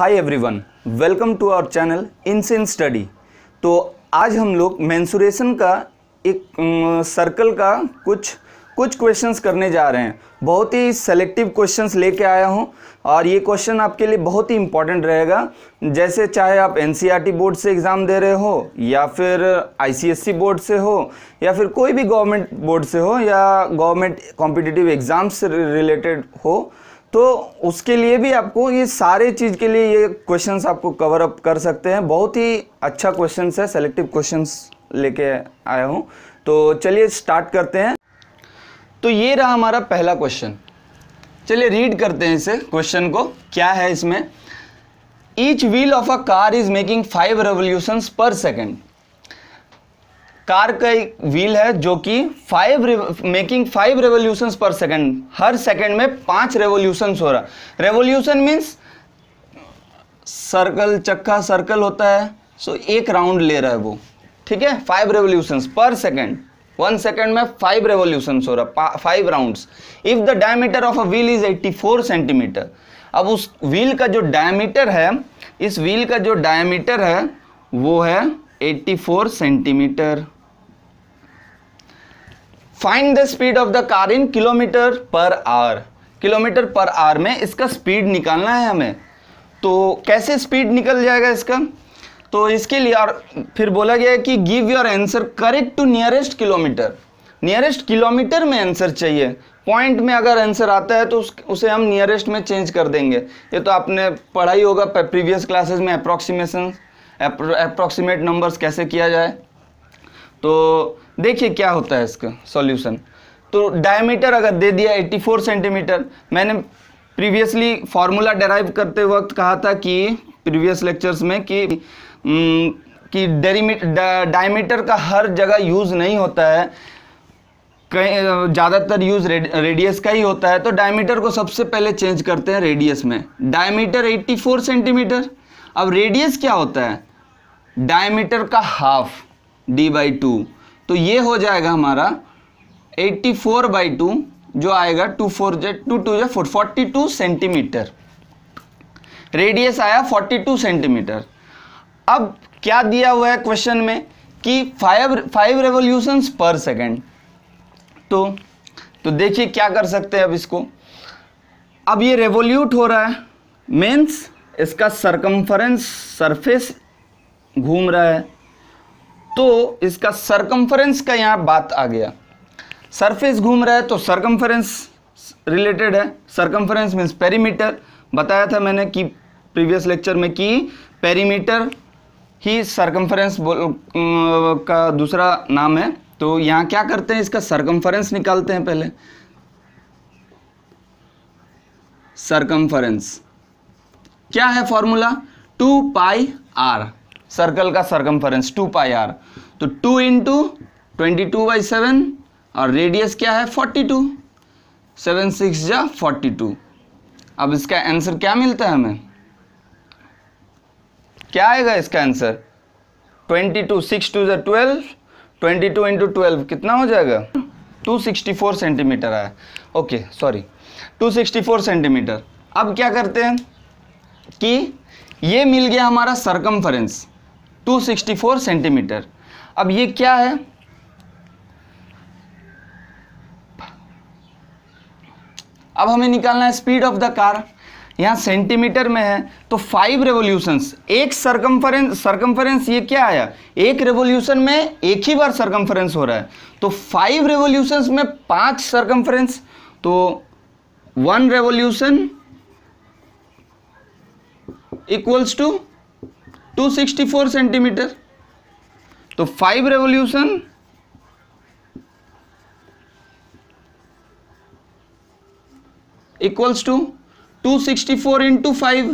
hi everyone welcome to our channel insane study तो आज हम लोग मैंसुरेशन का एक सर्कल का कुछ कुछ क्वेश्चंस करने जा रहे हैं बहुत ही सेलेक्टिव क्वेश्चंस लेके आया हूं और ये क्वेश्चन आपके लिए बहुत ही इंपॉर्टेंट रहेगा जैसे चाहे आप एन बोर्ड e से एग्ज़ाम दे रहे हो या फिर आई बोर्ड से हो या फिर कोई भी गवर्नमेंट बोर्ड से हो या गवर्नमेंट कॉम्पिटिटिव एग्ज़ाम से रिलेटेड हो तो उसके लिए भी आपको ये सारे चीज़ के लिए ये क्वेश्चंस आपको कवर अप कर सकते हैं बहुत ही अच्छा क्वेश्चन है सेलेक्टिव क्वेश्चंस लेके आया हूँ तो चलिए स्टार्ट करते हैं तो ये रहा हमारा पहला क्वेश्चन चलिए रीड करते हैं इसे क्वेश्चन को क्या है इसमें each wheel of a car is making five revolutions per second car का एक व्हील है जो कि five making five revolutions per second हर सेकंड में पांच रेवोल्यूशंस हो रहा रेवोल्यूशन मींस सर्कल चक्का सर्कल होता है सो एक राउंड ले रहा है वो ठीक है five revolutions per second one second में फाइव रेवोल्यूशंस हो रहा five rounds if the diameter of a wheel is 84 centimetre अब उस व्हील का जो डायमीटर है इस व्हील का जो डायमीटर है वो है 84 centimetre find the speed of the car in kilometre per hour kilometre per hour में इसका स्पीड निकालना है हमें तो कैसे स्पीड निकल जाएगा इसका तो इसके लिए और फिर बोला गया है कि give your answer correct to nearest kilometre nearest kilometre में आंसर चाहिए पॉइंट में अगर आंसर आता है तो उस, उसे हम नियरेस्ट में चेंज कर देंगे ये तो आपने पढ़ा ही होगा प्रीवियस क्लासेस में अप्रोक्सीमेशन अप्रोक्सीमेट नंबर्स कैसे किया जाए तो देखिए क्या होता है इसका सॉल्यूशन तो डायमीटर अगर दे दिया 84 सेंटीमीटर मैंने प्रीवियसली फार्मूला डेराइव करते वक्त कहा था कि प्रीवियस लेक्चर्स में कि हम्म, कि डायमीटर का हर जगह यूज़ नहीं होता है कहीं ज़्यादातर यूज़ रेडियस का ही होता है तो डायमीटर को सबसे पहले चेंज करते हैं रेडियस में डायमीटर 84 सेंटीमीटर अब रेडियस क्या होता है डायमीटर का हाफ डी बाई टू तो ये हो जाएगा हमारा 84 फोर बाई टू जो आएगा टू फोर जे टू टू जे four forty two centimetre radius आया 42 सेंटीमीटर अब क्या दिया हुआ है क्वेश्चन में कि five five revolutions per second तो तो देखिए क्या कर सकते हैं अब इसको अब ये रेवोल्यूट हो रहा है मीन्स इसका सरकमफरेंस सरफेस घूम रहा है तो इसका सरकमफरेंस का यहाँ बात आ गया सरफेस घूम रहा है तो सरकमफरेंस रिलेटेड है सरकमफरेंस मीन्स पेरीमीटर बताया था मैंने कि प्रीवियस लेक्चर में कि पेरीमीटर ही सरकमफरेंस का दूसरा नाम है तो यहाँ क्या करते हैं इसका सरकमफरेंस निकालते हैं पहले सरकमफरेंस क्या है formula two pi r circle का सर्कम्फरेंस टू पाई आर तो two into twenty two by seven और रेडियस क्या है फोर्टी टू सेवन सिक्स या फोर्टी टू अब इसका आंसर क्या मिलता है हमें क्या आएगा इसका answer twenty two six two ज़ा twelve twenty two into twelve कितना हो जाएगा टू सिक्सटी फोर सेंटीमीटर आया okay sorry two sixty four centimetre अब क्या करते हैं कि ये मिल गया हमारा सरकमफरेंस 264 सेंटीमीटर अब ये क्या है अब हमें निकालना है स्पीड ऑफ द कार यहां सेंटीमीटर में है तो फाइव रेवोल्यूशन एक सरकमफरेंस सरकमफरेंस ये क्या आया एक रेवोल्यूशन में एक ही बार सरकमफरेंस हो रहा है तो फाइव रेवोल्यूशन में पांच सरकमफरेंस तो one revolution equals to 264 centimetre तो five revolution equals to 264 sixty four into five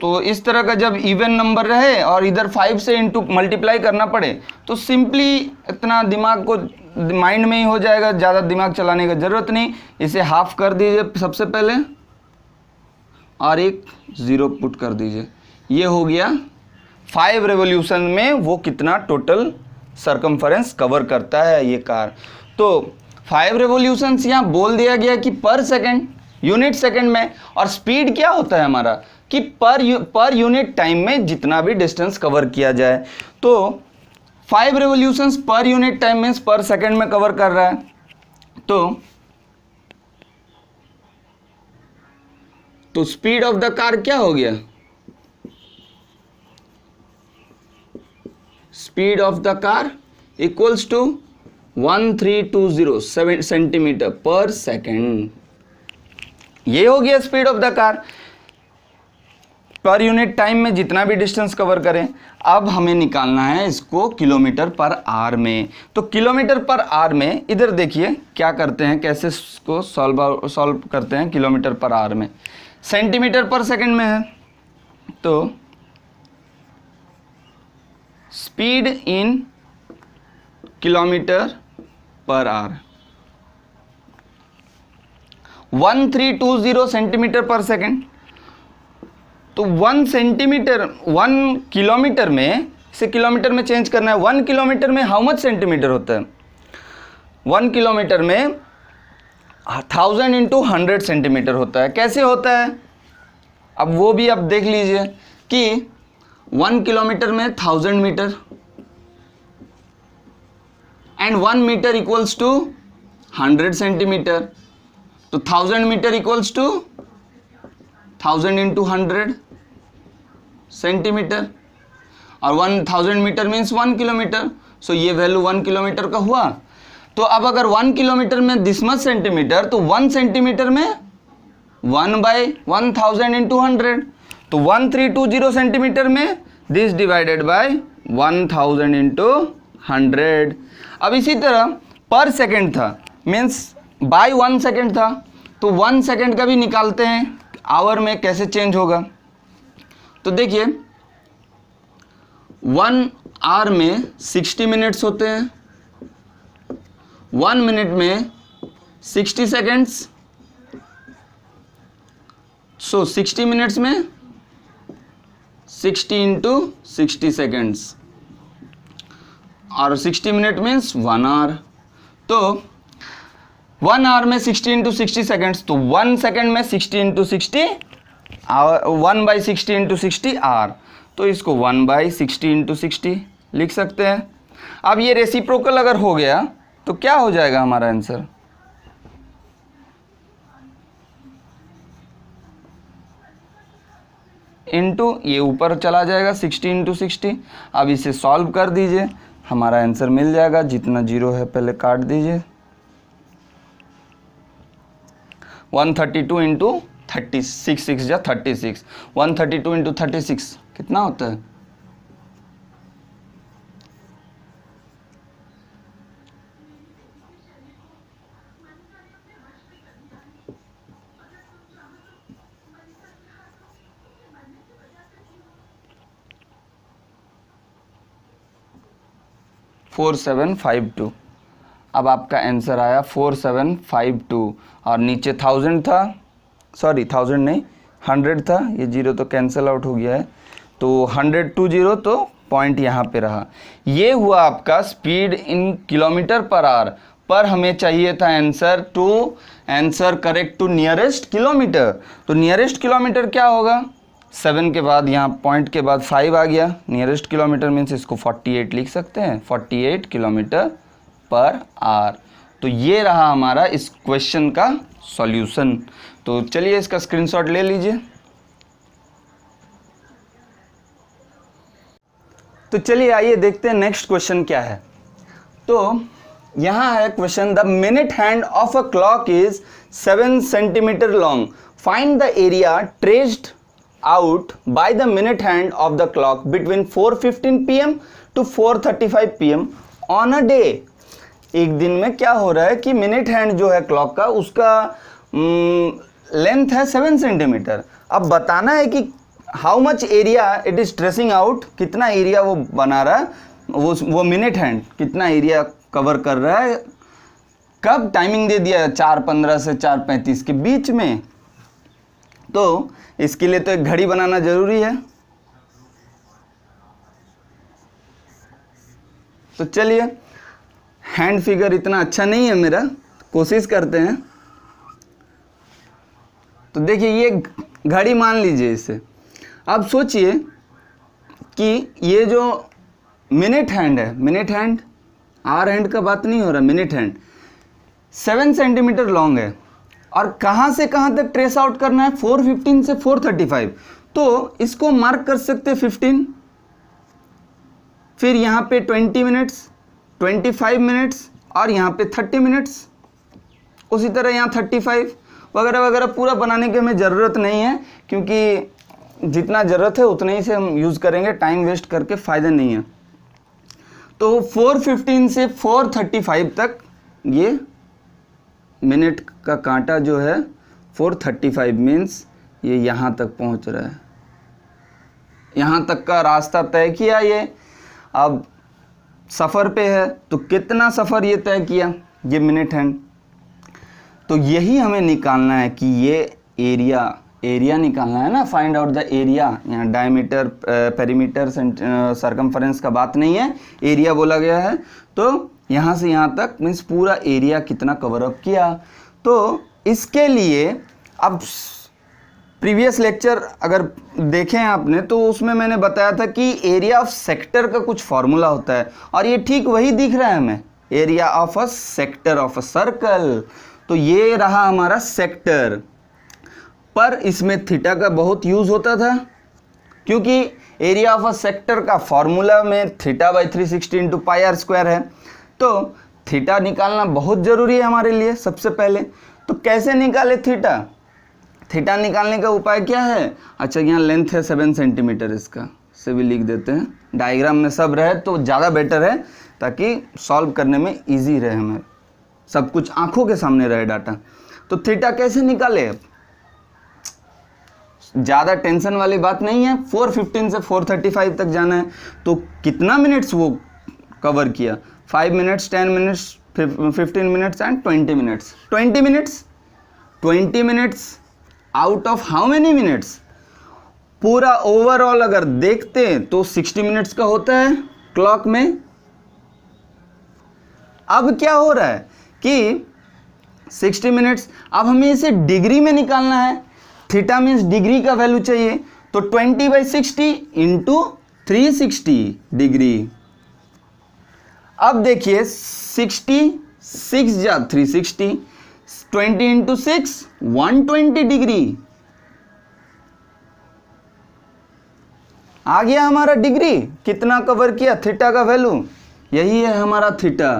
तो इस तरह का जब इवन नंबर रहे और इधर फाइव से इंटू मल्टीप्लाई करना पड़े तो सिंपली इतना दिमाग को माइंड में ही हो जाएगा ज़्यादा दिमाग चलाने का ज़रूरत नहीं इसे हाफ कर दीजिए सबसे पहले और एक ज़ीरो पुट कर दीजिए ये हो गया फाइव रेवोल्यूशन में वो कितना टोटल सरकमफरेंस कवर करता है ये कार तो फाइव रेवोल्यूशंस यहाँ बोल दिया गया कि पर सेकेंड यूनिट सेकेंड में और स्पीड क्या होता है हमारा कि पर यू, पर यूनिट टाइम में जितना भी डिस्टेंस कवर किया जाए तो five revolutions per unit time means per second में कवर कर रहा है तो तो स्पीड ऑफ द कार क्या हो गया speed of the car equals to one three two zero seven centimetre per second ये हो गया speed of the car per unit time में जितना भी डिस्टेंस कवर करें अब हमें निकालना है इसको किलोमीटर पर आर में तो किलोमीटर पर आर में इधर देखिए क्या करते हैं कैसे इसको सॉल्व सॉल्व करते हैं किलोमीटर पर आर में सेंटीमीटर पर सेकंड में है तो speed in kilometre per hour 1320 centimetre per second तो वन सेंटीमीटर वन किलोमीटर में इसे किलोमीटर में चेंज करना है वन किलोमीटर में हाउ मच सेंटीमीटर होता है वन किलोमीटर में थाउजेंड इंटू हंड्रेड सेंटीमीटर होता है कैसे होता है अब वो भी आप देख लीजिए कि वन किलोमीटर में thousand metre and one metre equals to hundred centimetre तो thousand metre equals to thousand into hundred centimetre और one thousand metre means one kilometre so ये वैल्यू वन किलोमीटर का हुआ तो अब अगर वन किलोमीटर में दिसमस सेंटीमीटर तो वन सेंटीमीटर में one by one thousand into hundred तो one three two zero centimetre में this divided by one thousand into hundred अब इसी तरह पर सेकेंड था मीन्स बाय वन सेकेंड था तो वन सेकेंड का भी निकालते हैं आवर में कैसे चेंज होगा तो देखिए वन आवर में सिक्सटी मिनट्स होते हैं वन मिनट में sixty seconds so sixty minutes में सिक्सटी इंटू सिक्सटी सेकेंड्स और sixty minute means one hour तो वन आवर में सिक्सटी इंटू सिक्सटी सेकेंड्स तो वन सेकेंड में sixty into sixty hour one by sixty into sixty hour तो इसको one by sixty into sixty लिख सकते हैं अब ये रेसिप्रोकल अगर हो गया तो क्या हो जाएगा हमारा आंसर इंटू ये ऊपर चला जाएगा सिक्सटी इंटू सिक्सटी अब इसे सॉल्व कर दीजिए हमारा आंसर मिल जाएगा जितना जीरो है पहले काट दीजिए one thirty two into thirty six six या thirty six one thirty two into thirty six कितना होता है फोर सेवन फाइव टू अब आपका आंसर आया फोर सेवन फाइव टू और नीचे थाउजेंड था सॉरी थाउजेंड नहीं हंड्रेड था ये जीरो तो कैंसिल आउट हो गया है तो हंड्रेड टू जीरो तो पॉइंट यहाँ पे रहा ये हुआ आपका speed in kilometre per hour पर हमें चाहिए था answer to answer correct to nearest kilometre तो नियरेस्ट किलोमीटर क्या होगा सेवन के बाद यहाँ पॉइंट के बाद फाइव आ गया नियरेस्ट किलोमीटर मीन्स इसको फोर्टी एट लिख सकते हैं forty eight kilometre per hour तो ये रहा हमारा इस क्वेश्चन का सॉल्यूशन तो चलिए इसका स्क्रीनशॉट ले लीजिए तो चलिए आइए देखते हैं नेक्स्ट क्वेश्चन क्या है तो यहाँ है question the minute hand of a clock is seven centimetre long find the area traced out by the minute hand of the clock between 4:15 pm to 4:35 pm on a day एक दिन में क्या हो रहा है कि मिनट हैंड जो है क्लॉक का उसका लेंथ हम्म, है सेवन सेंटीमीटर अब बताना है कि how much area it is tracing out कितना एरिया वो बना रहा है वो वो मिनट हैंड कितना एरिया कवर कर रहा है कब टाइमिंग दे दिया चार पंद्रह से चार पैंतीस के बीच में तो इसके लिए तो एक घड़ी बनाना ज़रूरी है तो चलिए हैंड फिगर इतना अच्छा नहीं है मेरा कोशिश करते हैं तो देखिए ये घड़ी मान लीजिए इसे अब सोचिए कि ये जो मिनट हैंड है मिनट हैंड आर हैंड का बात नहीं हो रहा minute hand seven centimetre long है और कहाँ से कहाँ तक ट्रेस आउट करना है 415 से 435 तो इसको मार्क कर सकते 15 फिर यहाँ पे 20 मिनट्स 25 मिनट्स और यहाँ पे 30 मिनट्स उसी तरह यहाँ 35 वगैरह वगैरह पूरा बनाने की हमें ज़रूरत नहीं है क्योंकि जितना ज़रूरत है उतने ही से हम यूज़ करेंगे टाइम वेस्ट करके फ़ायदा नहीं है तो 415 से 435 तक ये मिनट का कांटा जो है फोर थर्टी फाइव मीन्स ये यहाँ तक पहुँच रहा है यहाँ तक का रास्ता तय किया ये अब सफ़र पे है तो कितना सफ़र ये तय किया ये मिनट हैंड तो यही हमें निकालना है कि ये एरिया एरिया निकालना है ना फाइंड आउट द एरिया यहाँ डायमीटर पेरीमीटर सरकमफ्रेंस का बात नहीं है एरिया बोला गया है तो यहाँ से यहाँ तक मीन्स पूरा एरिया कितना कवर अप किया तो इसके लिए अब प्रीवियस लेक्चर अगर देखें आपने तो उसमें मैंने बताया था कि एरिया ऑफ सेक्टर का कुछ फार्मूला होता है और ये ठीक वही दिख रहा है हमें area of a sector of a circle तो ये रहा हमारा सेक्टर पर इसमें थीटा का बहुत यूज़ होता था क्योंकि एरिया ऑफ अ सेक्टर का फार्मूला में theta by three sixty into pi r square है तो थीटा निकालना बहुत ज़रूरी है हमारे लिए सबसे पहले तो कैसे निकाले थीटा थीटा निकालने का उपाय क्या है अच्छा यहाँ लेंथ है सेवन सेंटीमीटर इसका से भी लिख देते हैं डायग्राम में सब रहे तो ज़्यादा बेटर है ताकि सॉल्व करने में इजी रहे हमें सब कुछ आंखों के सामने रहे डाटा तो थीटा कैसे निकाले अब ज़्यादा टेंशन वाली बात नहीं है 415 से 435 तक जाना है तो कितना मिनट्स वो कवर किया five minutes ten minutes fifteen minutes and twenty minutes twenty minutes twenty minutes out of how many minutes पूरा ओवरऑल अगर देखते हैं तो सिक्सटी मिनट्स का होता है क्लॉक में अब क्या हो रहा है कि सिक्सटी मिनट्स अब हमें इसे डिग्री में निकालना है थीटा मीन्स डिग्री का वैल्यू चाहिए तो twenty by sixty into three sixty degree अब देखिए सिक्सटी सिक्स जा three sixty twenty into six one twenty degree आ गया हमारा डिग्री कितना कवर किया थीटा का वैल्यू यही है हमारा थीटा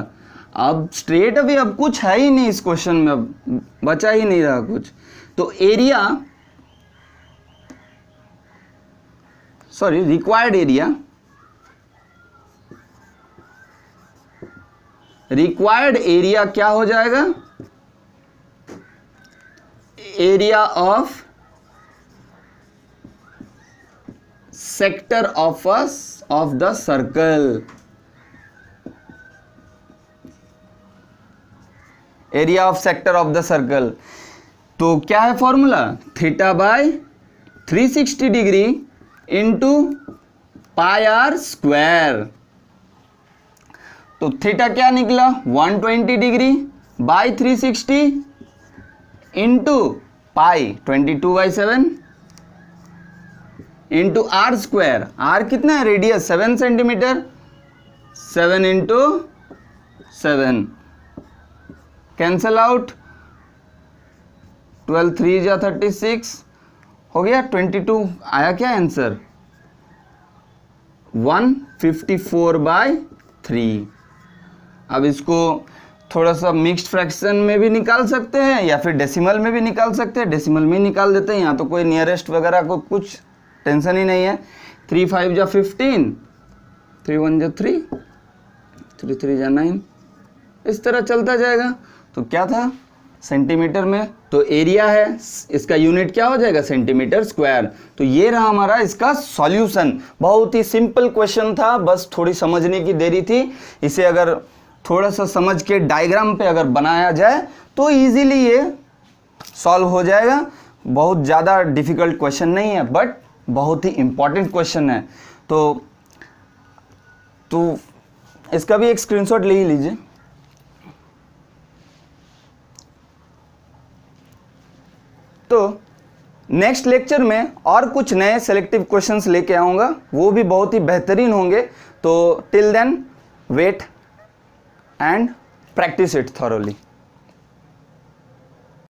अब स्ट्रेट अभी अब कुछ है ही नहीं इस क्वेश्चन में अब बचा ही नहीं रहा कुछ तो area sorry required area required area क्या हो जाएगा area of sector of of the circle area of sector of the circle तो क्या है formula theta by 360 degree into pi r square तो थीटा क्या निकला 120 degree by 360 sixty into pi twenty two by seven into r square r कितना है radius seven centimetre seven into seven cancel out twelve three या thirty six हो गया twenty two आया क्या answer one fifty four by three अब इसको थोड़ा सा मिक्स्ड फ्रैक्शन में भी निकाल सकते हैं या फिर डेसिमल में भी निकाल सकते हैं डेसिमल में निकाल देते हैं यहाँ तो कोई नियरेस्ट वगैरह को कुछ टेंशन ही नहीं है थ्री फाइव जा फिफ्टीन थ्री वन जा थ्री थ्री थ्री जा नाइन इस तरह चलता जाएगा तो क्या था सेंटीमीटर में तो एरिया है इसका यूनिट क्या हो जाएगा सेंटीमीटर स्क्वायर तो ये रहा हमारा इसका सॉल्यूशन बहुत ही सिंपल क्वेश्चन था बस थोड़ी समझने की देरी थी इसे अगर थोड़ा सा समझ के डायग्राम पे अगर बनाया जाए तो इजीली ये सॉल्व हो जाएगा बहुत ज़्यादा डिफ़िकल्ट क्वेश्चन नहीं है बट बहुत ही इम्पॉर्टेंट क्वेश्चन है तो तो इसका भी एक स्क्रीनशॉट ले ही लीजिए तो नेक्स्ट लेक्चर में और कुछ नए सेलेक्टिव क्वेश्चंस लेके आऊँगा वो भी बहुत ही बेहतरीन होंगे तो till then wait and practice it thoroughly